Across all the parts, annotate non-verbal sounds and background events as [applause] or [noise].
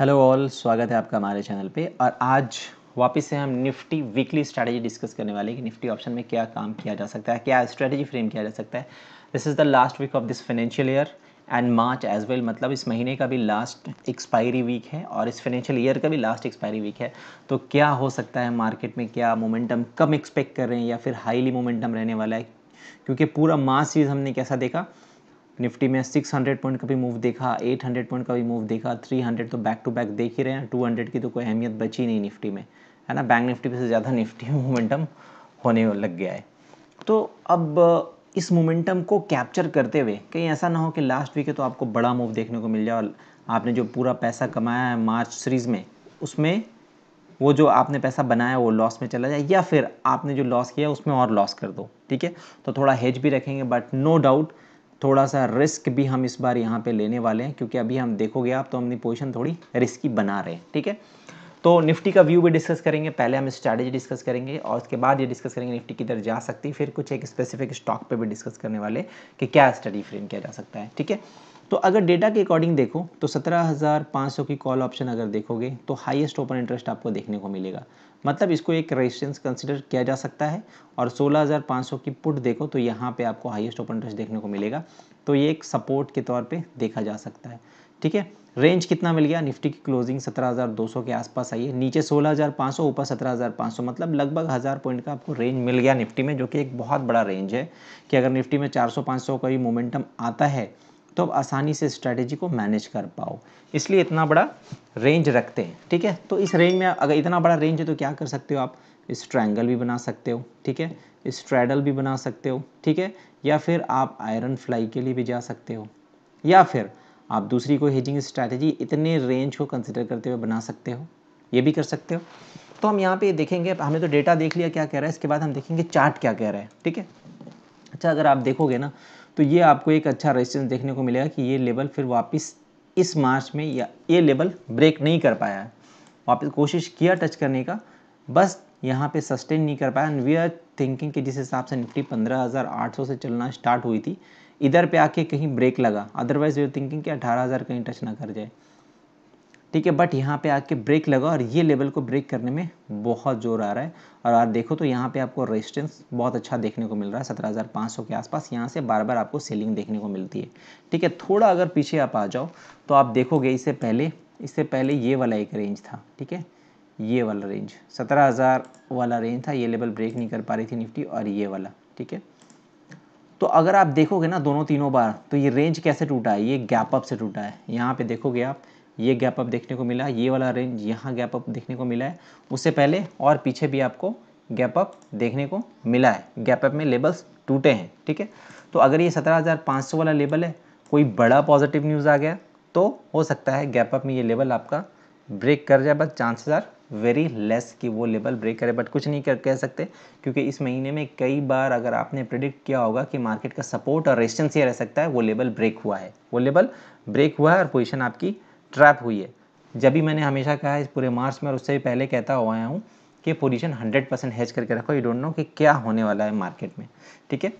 Hello all स्वागत है आपका हमारे चैनल पे और आज वापस से हम निफ्टी वीकली स्ट्रैटेजी डिस्कस करने वाले हैं कि निफ्टी ऑप्शन में क्या काम किया जा सकता है क्या स्ट्रैटेजी फ्रेम किया जा सकता है this is the last week of this financial year end March as well मतलब इस महीने का भी लास्ट एक्सपायरी वीक है और इस फाइनेंशियल ईयर का भी लास्ट एक्सपायरी वीक है तो क्या हो सकता है मार्केट में क्या मोमेंटम कम एक्सपेक्ट कर रहे हैं या फिर हाईली मोमेंटम रहने वाला है क्योंकि पूरा मार्च चीज़ हमने कैसा देखा निफ्टी में 600 पॉइंट का भी मूव देखा 800 पॉइंट का भी मूव देखा 300 तो बैक टू बैक देख ही रहे हैं 200 की तो कोई अहमियत बची नहीं निफ्टी में है ना बैंक निफ्टी से ज़्यादा निफ्टी में मोमेंटम [laughs] होने लग गया है तो अब इस मोमेंटम को कैप्चर करते हुए कहीं ऐसा ना हो कि लास्ट वीक है तो आपको बड़ा मूव देखने को मिल जाए और आपने जो पूरा पैसा कमाया है मार्च सीरीज़ में उसमें वो जो आपने पैसा बनाया वो लॉस में चला जाए या फिर आपने जो लॉस किया उसमें और लॉस कर दो ठीक है तो थोड़ा हेज भी रखेंगे बट नो डाउट थोड़ा सा रिस्क भी हम इस बार यहाँ पे लेने वाले हैं क्योंकि अभी हम देखोगे आप तो हमने पोजिशन थोड़ी रिस्की बना रहे हैं ठीक है तो निफ्टी का व्यू भी डिस्कस करेंगे पहले हम स्ट्रैटेजी डिस्कस करेंगे और उसके बाद ये डिस्कस करेंगे निफ्टी किधर जा सकती है फिर कुछ एक स्पेसिफिक स्टॉक पे भी डिस्कस करने वाले कि क्या स्टडी फ्रेम किया जा सकता है ठीक है तो अगर डेटा के अकॉर्डिंग देखो तो 17,500 की कॉल ऑप्शन अगर देखोगे तो हाईएस्ट ओपन इंटरेस्ट आपको देखने को मिलेगा मतलब इसको एक रेजिस्टेंस कंसिडर किया जा सकता है और 16,500 की पुट देखो तो यहाँ पे आपको हाईएस्ट ओपन इंटरेस्ट देखने को मिलेगा तो ये एक सपोर्ट के तौर पे देखा जा सकता है ठीक है रेंज कितना मिल गया निफ्टी की क्लोजिंग 17,200 के आसपास आई है नीचे 16,500 ऊपर 17,500 मतलब लगभग हज़ार पॉइंट का आपको रेंज मिल गया निफ्टी में जो कि एक बहुत बड़ा रेंज है कि अगर निफ्टी में 400-500 का भी मोमेंटम आता है तो आप आसानी से स्ट्रैटेजी को मैनेज कर पाओ इसलिए इतना बड़ा रेंज रखते हैं ठीक है तो इस रेंज में अगर इतना बड़ा रेंज है तो क्या कर सकते हो आप इस ट्रायंगल भी बना सकते हो ठीक है इस ट्रैडल भी बना सकते हो ठीक है या फिर आप आयरन फ्लाई के लिए भी जा सकते हो या फिर आप दूसरी कोई हेजिंग स्ट्रैटेजी इतने रेंज को कंसिडर करते हुए बना सकते हो ये भी कर सकते हो तो हम यहाँ पे देखेंगे हमने तो डेटा देख लिया क्या कह रहा है इसके बाद हम देखेंगे चार्ट क्या कह रहा है ठीक है अच्छा अगर आप देखोगे ना तो ये आपको एक अच्छा रेजिस्टेंस देखने को मिलेगा कि ये लेवल फिर वापस इस मार्च में या ये लेवल ब्रेक नहीं कर पाया है वापस कोशिश किया टच करने का बस यहाँ पे सस्टेन नहीं कर पाया एंड वी आर थिंकिंग कि जिस हिसाब से निफ्टी 15,800 से चलना स्टार्ट हुई थी इधर पे आके कहीं ब्रेक लगा अदरवाइज वी आर थिंकिंग कि 18,000 कहीं टच ना कर जाए ठीक है बट यहाँ पे आके ब्रेक लगा और ये लेवल को ब्रेक करने में बहुत जोर आ रहा है और आप देखो तो यहाँ पे आपको रेजिस्टेंस बहुत अच्छा देखने को मिल रहा है सत्रह हज़ार पाँच सौ के आसपास यहाँ से बार बार आपको सेलिंग देखने को मिलती है ठीक है थोड़ा अगर पीछे आप आ जाओ तो आप देखोगे इससे पहले इससे पहले ये वाला एक रेंज था ठीक है ये वाला रेंज सत्रह हज़ार वाला रेंज था ये लेवल ब्रेक नहीं कर पा रही थी निफ्टी और ये वाला ठीक है तो अगर आप देखोगे ना दोनों तीनों बार तो ये रेंज कैसे टूटा है ये गैप अप से टूटा है यहाँ पे देखोगे आप ये गैप अप देखने को मिला ये वाला रेंज यहाँ गैप अप देखने को मिला है उससे पहले और पीछे भी आपको गैप अप देखने को मिला है गैप अप में लेबल्स टूटे हैं ठीक है तो अगर ये 17,500 वाला लेबल है कोई बड़ा पॉजिटिव न्यूज़ आ गया तो हो सकता है गैप अप में ये लेवल आपका ब्रेक कर जाए but chances are very less कि वो लेवल ब्रेक करे बट कुछ नहीं कर कह सकते क्योंकि इस महीने में कई बार अगर आपने प्रिडिक्ट किया होगा कि मार्केट का सपोर्ट और रेजिस्टेंस ये रह सकता है वो लेवल ब्रेक हुआ है वो लेवल ब्रेक हुआ है और पोजीशन आपकी ट्रैप हुई है जब भी मैंने हमेशा कहा इस पूरे मार्च में और उससे भी पहले कहता हुआ हूँ कि पोजीशन 100 परसेंट हैच करके रखो यू डोंट नो कि क्या होने वाला है मार्केट में ठीक है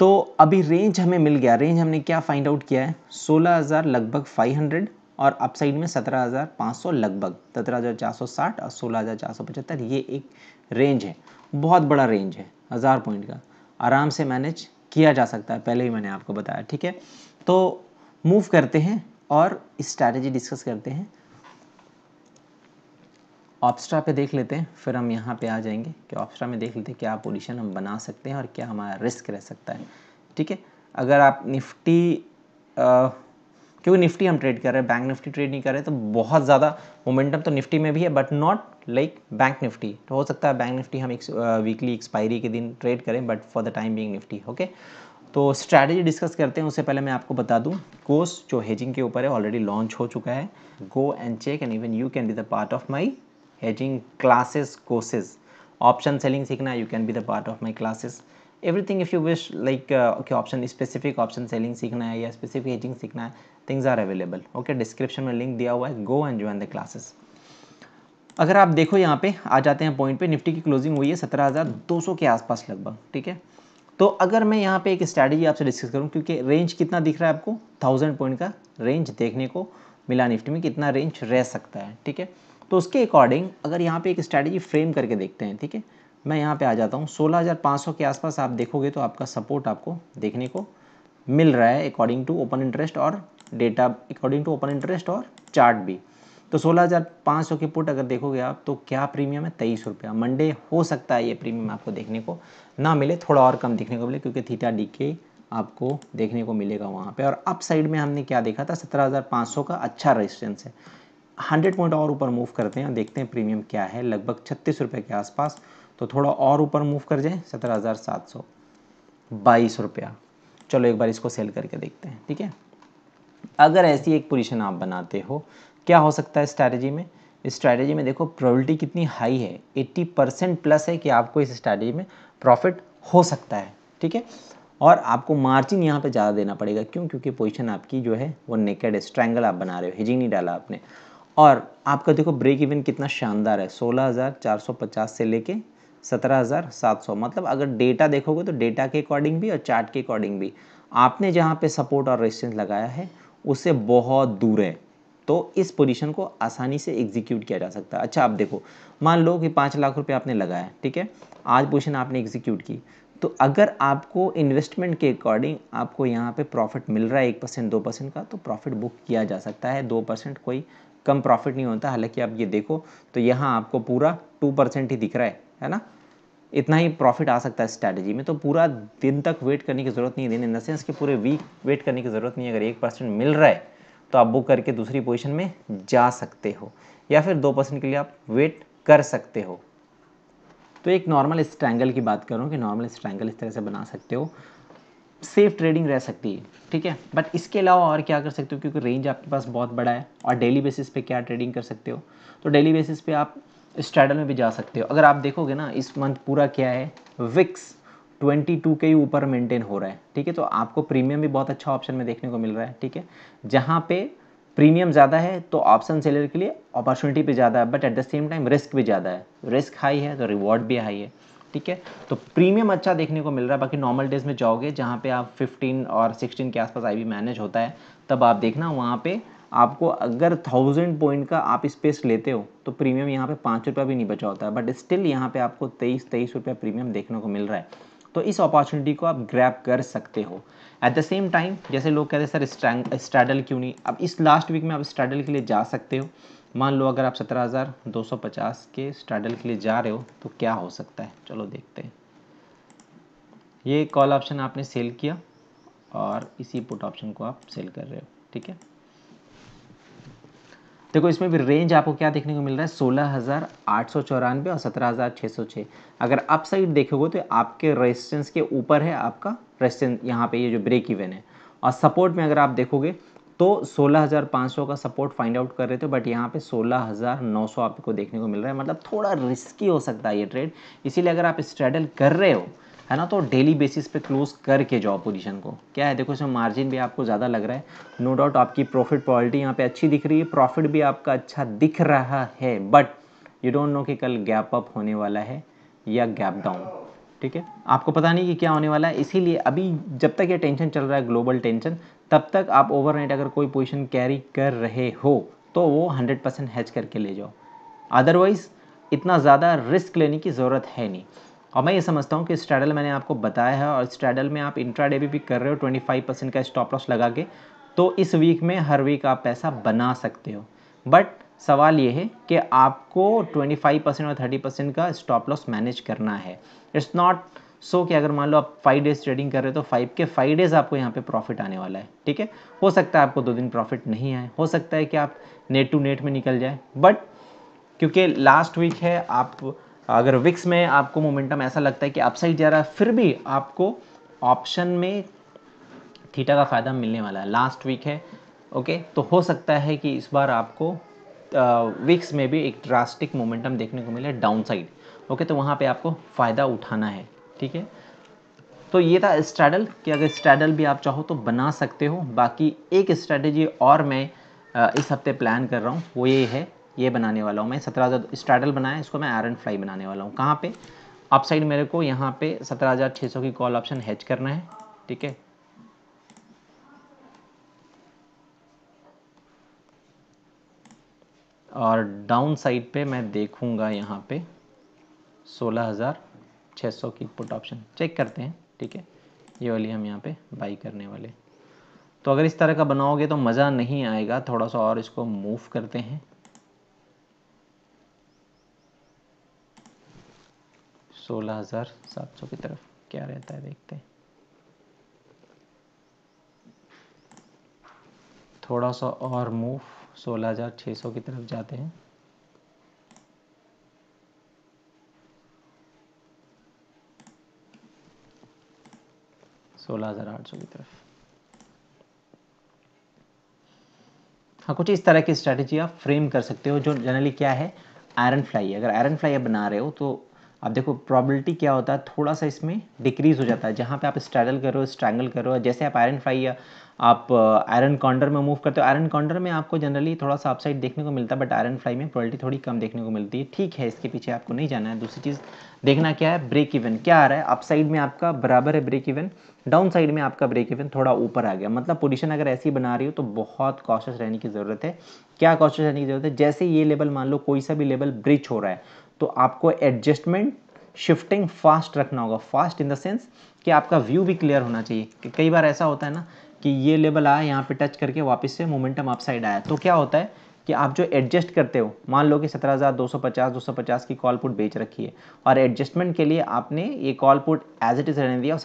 तो अभी रेंज हमें मिल गया रेंज हमने क्या फाइंड आउट किया है 16000 लगभग 500 और अपसाइड में 17500 लगभग 17460 और 16475 ये एक रेंज है बहुत बड़ा रेंज है हज़ार पॉइंट का आराम से मैनेज किया जा सकता है पहले ही मैंने आपको बताया ठीक है तो मूव करते हैं और स्ट्रैटेजी डिस्कस करते हैं ऑप्स्ट्रा पे देख लेते हैं फिर हम यहाँ पे आ जाएंगे कि ऑप्स्ट्रा में देख लेते हैं क्या पोजीशन हम बना सकते हैं और क्या हमारा रिस्क रह सकता है ठीक है अगर आप निफ्टी आ, क्योंकि निफ्टी हम ट्रेड कर रहे हैं बैंक निफ्टी ट्रेड नहीं कर रहे तो बहुत ज़्यादा मोमेंटम तो निफ्टी में भी है but not like Bank Nifty तो हो सकता है बैंक निफ्टी हम एक वीकली एक्सपायरी के दिन ट्रेड करें but for the time being Nifty okay तो स्ट्रैटेजी डिस्कस करते हैं उससे पहले मैं आपको बता दूं कोर्स जो हेजिंग के ऊपर है ऑलरेडी लॉन्च हो चुका है go and check and even you can be the part of my hedging classes courses option selling सीखना you can be the part of my classes everything if you wish like okay option specific option selling सीखना है या specific hedging सीखना है things are available okay description में link दिया हुआ है go and join the classes अगर आप देखो यहाँ पे आ जाते हैं पॉइंट पे निफ्टी की क्लोजिंग हुई है सत्रह हज़ार दो सौ के आसपास लगभग ठीक है तो अगर मैं यहाँ पे एक स्ट्रैटेजी आपसे डिस्कस करूँ क्योंकि रेंज कितना दिख रहा है आपको थाउजेंड पॉइंट का रेंज देखने को मिला निफ्टी में कितना रेंज रह सकता है ठीक है तो उसके अकॉर्डिंग अगर यहाँ पे एक स्ट्रैटेजी फ्रेम करके देखते हैं ठीक है मैं यहाँ पे आ जाता हूँ सोलह के आसपास आप देखोगे तो आपका सपोर्ट आपको देखने को मिल रहा है अकॉर्डिंग टू ओपन इंटरेस्ट और data according to open interest और चार्ट भी तो सोलह हज़ार सौ की पुट अगर देखोगे आप तो क्या प्रीमियम है तेईस रुपया मंडे हो सकता है ये प्रीमियम आपको देखने को ना मिले थोड़ा और कम देखने को मिले क्योंकि थीटा डी के आपको देखने को मिलेगा वहाँ पे और अप साइड में हमने क्या देखा था सत्रह हज़ार सौ का अच्छा रेजिस्टेंस है हंड्रेड पॉइंट और ऊपर मूव करते हैं और देखते हैं प्रीमियम क्या है लगभग छत्तीस के आसपास तो थोड़ा और ऊपर मूव कर जाए सत्रह हज़ार सात सौ बाईस रुपया चलो एक बार इसको सेल करके देखते हैं ठीक है अगर ऐसी एक पोजीशन आप बनाते हो क्या हो सकता है स्ट्रैटेजी में स्ट्रैटेजी में देखो प्रोबेबिलिटी कितनी हाई है 80 परसेंट प्लस है कि आपको इस स्ट्रैटेजी में प्रॉफिट हो सकता है ठीक है और आपको मार्जिन यहाँ पे ज़्यादा देना पड़ेगा क्यों क्योंकि पोजीशन आपकी जो है वो नेकेड है स्ट्रैंगल आप बना रहे हो हिजिंग नहीं डाला आपने और आपका देखो ब्रेक इवन कितना शानदार है सोलह से लेके सौ मतलब अगर डेटा देखोगे तो डेटा के अकॉर्डिंग भी और चार्ट के अकॉर्डिंग भी आपने जहाँ पे सपोर्ट और रेजिस्टेंस लगाया है उससे बहुत दूर है तो इस पोजीशन को आसानी से एग्जीक्यूट किया जा सकता है अच्छा आप देखो मान लो कि पाँच लाख रुपये आपने लगाया ठीक है आज पोजीशन आपने एग्जीक्यूट की तो अगर आपको इन्वेस्टमेंट के अकॉर्डिंग आपको यहाँ पे प्रॉफिट मिल रहा है एक परसेंट दो परसेंट का तो प्रॉफिट बुक किया जा सकता है दो परसेंट कोई कम प्रॉफिट नहीं होता हालांकि आप ये देखो तो यहाँ आपको पूरा टू परसेंट ही दिख रहा है है ना इतना ही प्रॉफिट आ सकता है स्ट्रैटेजी में तो पूरा दिन तक वेट करने की ज़रूरत नहीं है दिन इन द सेंस कि पूरे वीक वेट करने की ज़रूरत नहीं है अगर एक परसेंट मिल रहा है तो आप बुक करके दूसरी पोजिशन में जा सकते हो या फिर दो पर्सन के लिए आप वेट कर सकते हो तो एक नॉर्मल स्ट्रैंगल की बात करूँ कि नॉर्मल स्ट्रैंगल इस तरह से बना सकते हो सेफ ट्रेडिंग रह सकती है ठीक है बट इसके अलावा और क्या कर सकते हो क्योंकि रेंज आपके पास बहुत बड़ा है और डेली बेसिस पे क्या ट्रेडिंग कर सकते हो तो डेली बेसिस पे आप स्ट्रैडल में भी जा सकते हो अगर आप देखोगे ना इस मंथ पूरा क्या है विक्स ट्वेंटी टू के ही ऊपर मेंटेन हो रहा है ठीक है तो आपको प्रीमियम भी बहुत अच्छा ऑप्शन में देखने को मिल रहा है ठीक है जहाँ पे प्रीमियम ज़्यादा है तो ऑप्शन सेलर के लिए अपॉर्चुनिटी भी ज़्यादा है but at the same time risk भी ज़्यादा है रिस्क हाई है तो रिवॉर्ड भी हाई है ठीक है तो प्रीमियम अच्छा देखने को मिल रहा है बाकी नॉर्मल डेज में जाओगे जहाँ पे आप 15 और 16 के आसपास आई मैनेज होता है तब आप देखना वहाँ पे आपको अगर थाउजेंड पॉइंट का आप स्पेस लेते हो तो प्रीमियम यहाँ पे पाँच रुपया भी नहीं बचा होता है बट स्टिल यहाँ पे आपको तेईस तेईस रुपया प्रीमियम देखने को मिल रहा है तो इस अपॉर्चुनिटी को आप ग्रैप कर सकते हो एट द सेम टाइम जैसे लोग कहते हैं सर स्ट्रैडल क्यों नहीं अब इस लास्ट वीक में आप स्ट्रैडल के लिए जा सकते हो मान लो अगर आप 17,250 के स्ट्रैडल के लिए जा रहे हो तो क्या हो सकता है चलो देखते हैं ये कॉल ऑप्शन आपने सेल किया और इसी पुट ऑप्शन को आप सेल कर रहे हो ठीक है देखो इसमें भी रेंज आपको क्या देखने को मिल रहा है सोलह हज़ार आठ सौ चौरानवे और सत्रह हज़ार छः सौ छह अगर अप साइड देखोगे तो आपके रेजिस्टेंस के ऊपर है आपका रेजिस्टेंस यहाँ पे ये जो ब्रेक इवन है और सपोर्ट में अगर आप देखोगे तो 16,500 का सपोर्ट फाइंड आउट कर रहे थे बट यहाँ पे 16,900 आपको देखने को मिल रहा है मतलब थोड़ा रिस्की हो सकता है ये ट्रेड इसीलिए अगर आप स्ट्रेडल कर रहे हो है ना तो डेली बेसिस पे क्लोज करके जाओ पोजीशन को क्या है देखो इसमें मार्जिन भी आपको ज़्यादा लग रहा है नो no डाउट आपकी प्रॉफिट पॉलिटी यहाँ पे अच्छी दिख रही है प्रॉफिट भी आपका अच्छा दिख रहा है बट यू डोंट नो कि कल गैप अप होने वाला है या गैप डाउन ठीक है आपको पता नहीं कि क्या होने वाला है इसीलिए अभी जब तक ये टेंशन चल रहा है ग्लोबल टेंशन तब तक आप ओवरनाइट अगर कोई पोजिशन कैरी कर रहे हो तो वो हंड्रेड परसेंट हैच करके ले जाओ अदरवाइज़ इतना ज़्यादा रिस्क लेने की ज़रूरत है नहीं और मैं ये समझता हूँ कि स्ट्रैडल मैंने आपको बताया है और स्ट्रैडल में आप इंट्राडे भी कर रहे हो 25 परसेंट का स्टॉप लॉस लगा के तो इस वीक में हर वीक आप पैसा बना सकते हो बट सवाल ये है कि आपको 25 परसेंट और 30 परसेंट का स्टॉप लॉस मैनेज करना है इट्स नॉट सो कि अगर मान लो आप फाइव डेज ट्रेडिंग कर रहे हो तो फाइव के फाइव डेज़ आपको यहाँ पे प्रॉफिट आने वाला है ठीक है हो सकता है आपको दो दिन प्रॉफिट नहीं आए हो सकता है कि आप नेट टू नेट में निकल जाए बट क्योंकि लास्ट वीक है आप अगर विक्स में आपको मोमेंटम ऐसा लगता है कि अपसाइड जा रहा है फिर भी आपको ऑप्शन में थीटा का फ़ायदा मिलने वाला है लास्ट वीक है ओके तो हो सकता है कि इस बार आपको विक्स में भी एक ड्रास्टिक मोमेंटम देखने को मिले डाउन साइड ओके तो वहाँ पर आपको फ़ायदा उठाना है ठीक है तो ये था स्ट्रैडल कि अगर स्ट्रैडल भी आप चाहो तो बना सकते हो बाकी एक स्ट्रैटेजी और मैं इस हफ्ते प्लान कर रहा हूँ वो ये है ये बनाने वाला हूँ मैं सत्रह हज़ार स्ट्रैडल बनाया इसको मैं आयरन फ्लाई बनाने वाला हूँ कहाँ पे अप साइड मेरे को यहाँ पे सत्रह हज़ार छः सौ की कॉल ऑप्शन हैच करना है ठीक है और डाउन साइड पे मैं देखूँगा यहाँ पे सोलह हज़ार छः सौ की पुट ऑप्शन चेक करते हैं ठीक है ये वाली हम यहाँ पे बाई करने वाले तो अगर इस तरह का बनाओगे तो मज़ा नहीं आएगा थोड़ा सा और इसको मूव करते हैं सोलह हज़ार सात सौ की तरफ क्या रहता है देखते हैं थोड़ा सा और मूव सोलह हज़ार सौ की तरफ जाते हैं सोलह हज़ार आठ सौ की तरफ हाँ कुछ इस तरह की स्ट्रेटेजी आप फ्रेम कर सकते हो जो जनरली क्या है आयरन फ्लाई अगर आयरन फ्लाई आप बना रहे हो तो अब देखो प्रॉबिलिटी क्या होता है थोड़ा सा इसमें डिक्रीज़ हो जाता है जहाँ पे आप स्ट्रैगल करो स्ट्रैंगल करो जैसे आप आयरन फ्राई या आप आयरन uh, काउंटर में मूव करते हो आयरन काउंटर में आपको जनरली थोड़ा सा अपसाइड देखने को मिलता है बट आयरन फ्राई में प्रॉबिलिटी थोड़ी कम देखने को मिलती है ठीक है इसके पीछे आपको नहीं जाना है दूसरी चीज़ देखना क्या है ब्रेक इवन क्या आ रहा है अपसाइड में आपका बराबर है ब्रेक इवन डाउन साइड में आपका ब्रेक इवन थोड़ा ऊपर आ गया मतलब पोजिशन अगर ऐसी बना रही हो तो बहुत कॉशस रहने की ज़रूरत है क्या कॉशस रहने की ज़रूरत है जैसे ये लेवल मान लो कोई सा भी लेवल ब्रिच हो रहा है तो आपको एडजस्टमेंट शिफ्टिंग फास्ट रखना होगा फास्ट इन द सेंस कि आपका व्यू भी क्लियर होना चाहिए कि कई बार ऐसा होता है ना कि ये लेवल आया यहाँ पे टच करके वापस से मोमेंटम आप साइड आया तो क्या होता है कि आप जो एडजस्ट करते हो मान लो कि 17,250 250 की कॉल पुट बेच रखी है और एडजस्टमेंट के लिए आपने ये call put as it is रहने दिया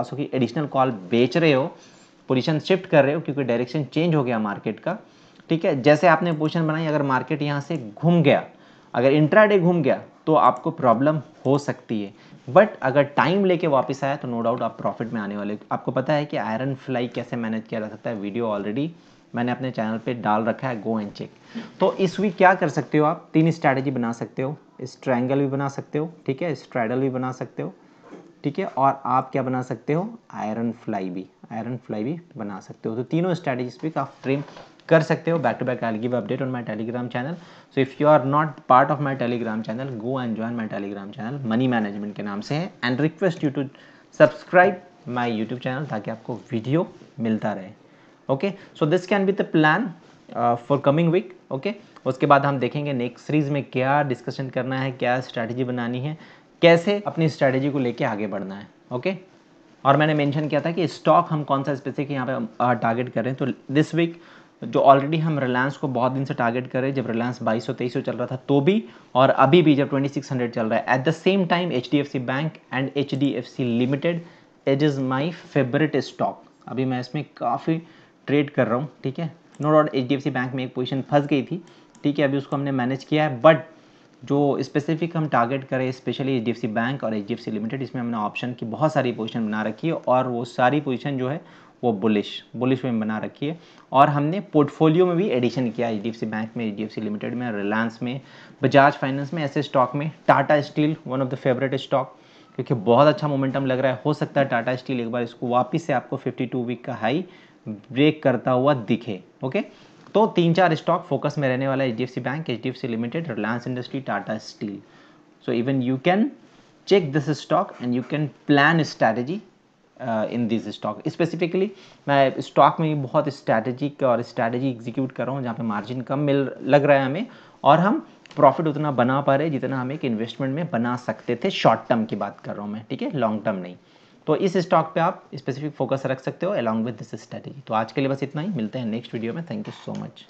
और सौ की एडिशनल कॉल बेच रहे हो पोजिशन शिफ्ट कर रहे हो क्योंकि डायरेक्शन चेंज हो गया मार्केट का ठीक है जैसे आपने पोजिशन बनाई अगर मार्केट यहाँ से घूम गया अगर इंट्राडे घूम गया तो आपको प्रॉब्लम हो सकती है बट अगर टाइम लेके वापस आया तो नो डाउट आप प्रॉफिट में आने वाले आपको पता है कि आयरन फ्लाई कैसे मैनेज किया जा सकता है वीडियो ऑलरेडी मैंने अपने चैनल पे डाल रखा है गो एंड चेक तो इस वीक क्या कर सकते हो आप तीन स्ट्रैटेजी बना सकते हो स्ट्रैंगल भी बना सकते हो ठीक है स्ट्रैडल भी बना सकते हो ठीक है और आप क्या बना सकते हो आयरन फ्लाई भी आयरन फ्लाई भी बना सकते हो तो तीनों स्ट्रैटेजीज भी आप ट्रेन कर सकते हो back to back I give update on my Telegram channel so if you are not part of my Telegram channel go and join my Telegram channel money management के नाम से है and request you to subscribe my YouTube channel ताकि आपको video मिलता रहे okay so this can be the plan for coming week okay उसके बाद हम देखेंगे नेक्स्ट सीरीज में क्या डिस्कशन करना है क्या स्ट्रैटेजी बनानी है कैसे अपनी स्ट्रैटेजी को लेके आगे बढ़ना है ओके okay? और मैंने मेंशन किया था कि स्टॉक हम कौन सा स्पेसिफिक यहाँ पे टारगेट uh, कर रहे हैं तो दिस वीक जो ऑलरेडी हम रिलायंस को बहुत दिन से टारगेट कर हैं जब रिलायंस 2200 2300 चल रहा था तो भी और अभी भी जब 2600 चल रहा है at the same time H bank and H limited it is my favourite stock अभी मैं इसमें काफ़ी ट्रेड कर रहा हूँ ठीक है नो डाउट एच बैंक में एक पोजिशन फंस गई थी ठीक है अभी उसको हमने मैनेज किया है बट जो स्पेसिफिक हम टारगेट करें स्पेशली एच डी बैंक और एच डी लिमिटेड इसमें हमने ऑप्शन की बहुत सारी पोजीशन बना रखी है और वो सारी पोजीशन जो है वो बुलिश बुलिश में बना रखी है और हमने पोर्टफोलियो में भी एडिशन किया एच डी बैंक में एच डी लिमिटेड में रिलायंस में बजाज फाइनेंस में ऐसे स्टॉक में Tata Steel one of the favourite stock क्योंकि बहुत अच्छा मोमेंटम लग रहा है हो सकता है टाटा स्टील एक बार इसको वापस से आपको 52 वीक का हाई ब्रेक करता हुआ दिखे ओके तो तीन चार स्टॉक फोकस में रहने वाला H D bank H limited Reliance Industry Tata Steel so even you can check this stock and you can plan strategy in this stock specifically मैं स्टॉक में बहुत स्ट्रैटेजिक और स्ट्रैटेजी एग्जीक्यूट कर रहा हूँ जहाँ पे मार्जिन कम मिल लग रहा है हमें और हम प्रॉफिट उतना बना पा रहे जितना हम एक इन्वेस्टमेंट में बना सकते थे शॉर्ट टर्म की बात कर रहा हूँ मैं ठीक है लॉन्ग टर्म नहीं तो इस स्टॉक पे आप स्पेसिफिक फोकस रख सकते हो अलॉन्ग विद दिस स्ट्रेटेजी तो आज के लिए बस इतना ही मिलते हैं नेक्स्ट वीडियो में थैंक यू सो मच